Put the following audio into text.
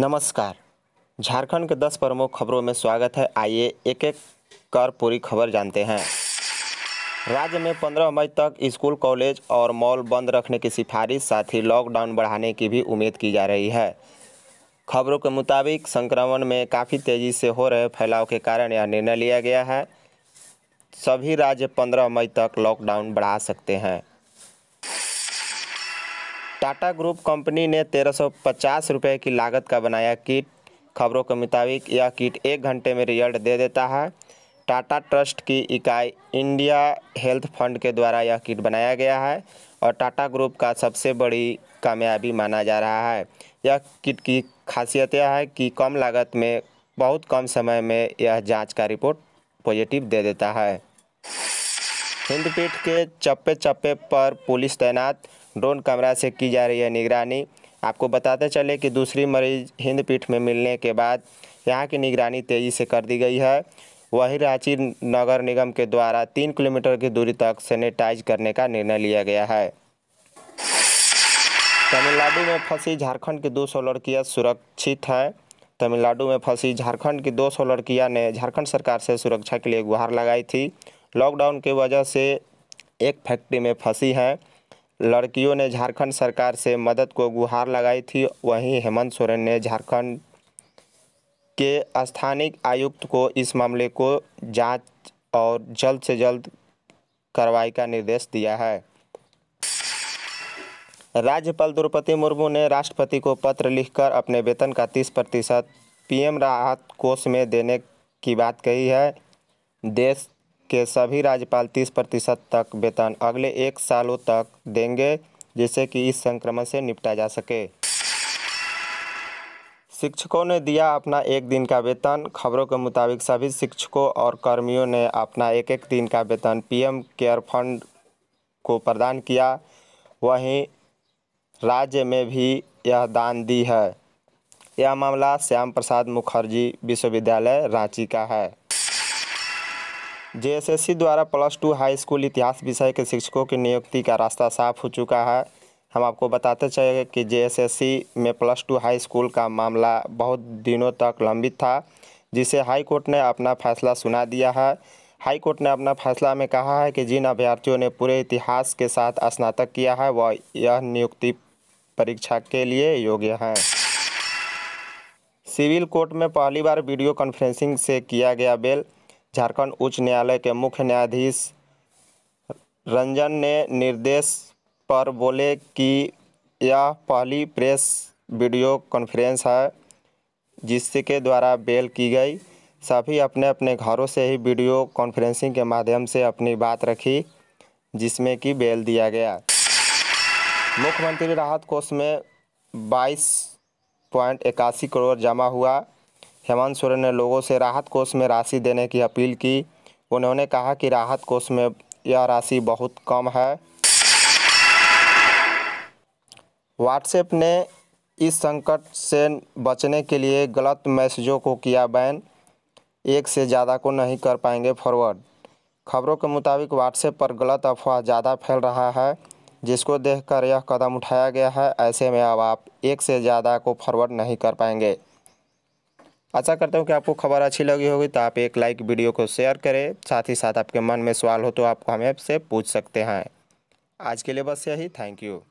नमस्कार झारखंड के दस प्रमुख खबरों में स्वागत है आइए एक एक कर पूरी खबर जानते हैं राज्य में पंद्रह मई तक स्कूल कॉलेज और मॉल बंद रखने की सिफारिश साथ ही लॉकडाउन बढ़ाने की भी उम्मीद की जा रही है खबरों के मुताबिक संक्रमण में काफ़ी तेज़ी से हो रहे फैलाव के कारण यह निर्णय लिया गया है सभी राज्य पंद्रह मई तक लॉकडाउन बढ़ा सकते हैं टाटा ग्रुप कंपनी ने तेरह सौ की लागत का बनाया किट खबरों के मुताबिक यह किट एक घंटे में रिजल्ट दे देता है टाटा ट्रस्ट की इकाई इंडिया हेल्थ फंड के द्वारा यह किट बनाया गया है और टाटा ग्रुप का सबसे बड़ी कामयाबी माना जा रहा है यह किट की खासियत यह है कि कम लागत में बहुत कम समय में यह जांच का रिपोर्ट पॉजिटिव दे देता है हिंदपीठ के चप्पे चप्पे पर पुलिस तैनात ड्रोन कैमरा से की जा रही है निगरानी आपको बताते चले कि दूसरी मरीज हिंदपीठ में मिलने के बाद यहाँ की निगरानी तेज़ी से कर दी गई है वही रांची नगर निगम के द्वारा तीन किलोमीटर की दूरी तक सैनिटाइज करने का निर्णय लिया गया है तमिलनाडु में फंसी झारखंड की दो सौ लड़कियाँ सुरक्षित हैं तमिलनाडु में फंसी झारखंड की दो सौ लड़कियाँ ने झारखंड सरकार से सुरक्षा के लिए गुहार लगाई थी लॉकडाउन की वजह से एक फैक्ट्री में फंसी हैं लड़कियों ने झारखंड सरकार से मदद को गुहार लगाई थी वहीं हेमंत सोरेन ने झारखंड के स्थानिक आयुक्त को इस मामले को जांच और जल्द से जल्द कार्रवाई का निर्देश दिया है राज्यपाल द्रौपदी मुर्मू ने राष्ट्रपति को पत्र लिखकर अपने वेतन का 30 प्रतिशत पीएम राहत कोष में देने की बात कही है देश के सभी राज्यपाल 30 प्रतिशत तक वेतन अगले एक सालों तक देंगे जिससे कि इस संक्रमण से निपटा जा सके शिक्षकों ने दिया अपना एक दिन का वेतन खबरों के मुताबिक सभी शिक्षकों और कर्मियों ने अपना एक एक दिन का वेतन पीएम केयर फंड को प्रदान किया वहीं राज्य में भी यह दान दी है यह मामला श्याम प्रसाद मुखर्जी विश्वविद्यालय रांची का है जेएसएससी द्वारा प्लस टू हाई स्कूल इतिहास विषय के शिक्षकों की नियुक्ति का रास्ता साफ हो चुका है हम आपको बताते चले कि जेएसएससी में प्लस टू हाई स्कूल का मामला बहुत दिनों तक लंबित था जिसे हाई कोर्ट ने अपना फैसला सुना दिया है हाई कोर्ट ने अपना फैसला में कहा है कि जिन अभ्यर्थियों ने पूरे इतिहास के साथ स्नातक किया है वह यह नियुक्ति परीक्षा के लिए योग्य हैं सिविल कोर्ट में पहली बार वीडियो कॉन्फ्रेंसिंग से किया गया बेल झारखंड उच्च न्यायालय के मुख्य न्यायाधीश रंजन ने निर्देश पर बोले कि यह पहली प्रेस वीडियो कॉन्फ्रेंस है जिसके द्वारा बेल की गई सभी अपने अपने घरों से ही वीडियो कॉन्फ्रेंसिंग के माध्यम से अपनी बात रखी जिसमें कि बेल दिया गया मुख्यमंत्री राहत कोष में बाईस पॉइंट इक्यासी करोड़ जमा हुआ हेमंत सोरेन ने लोगों से राहत कोष में राशि देने की अपील की उन्होंने कहा कि राहत कोष में यह राशि बहुत कम है व्हाट्सएप ने इस संकट से बचने के लिए गलत मैसेजों को किया बैन एक से ज़्यादा को नहीं कर पाएंगे फॉरवर्ड खबरों के मुताबिक व्हाट्सएप पर गलत अफवाह ज़्यादा फैल रहा है जिसको देखकर यह कदम उठाया गया है ऐसे में अब आप एक से ज़्यादा को फॉरवर्ड नहीं कर पाएंगे आशा करता हूँ कि आपको खबर अच्छी लगी होगी तो आप एक लाइक वीडियो को शेयर करें साथ ही साथ आपके मन में सवाल हो तो आप हमें से पूछ सकते हैं आज के लिए बस यही थैंक यू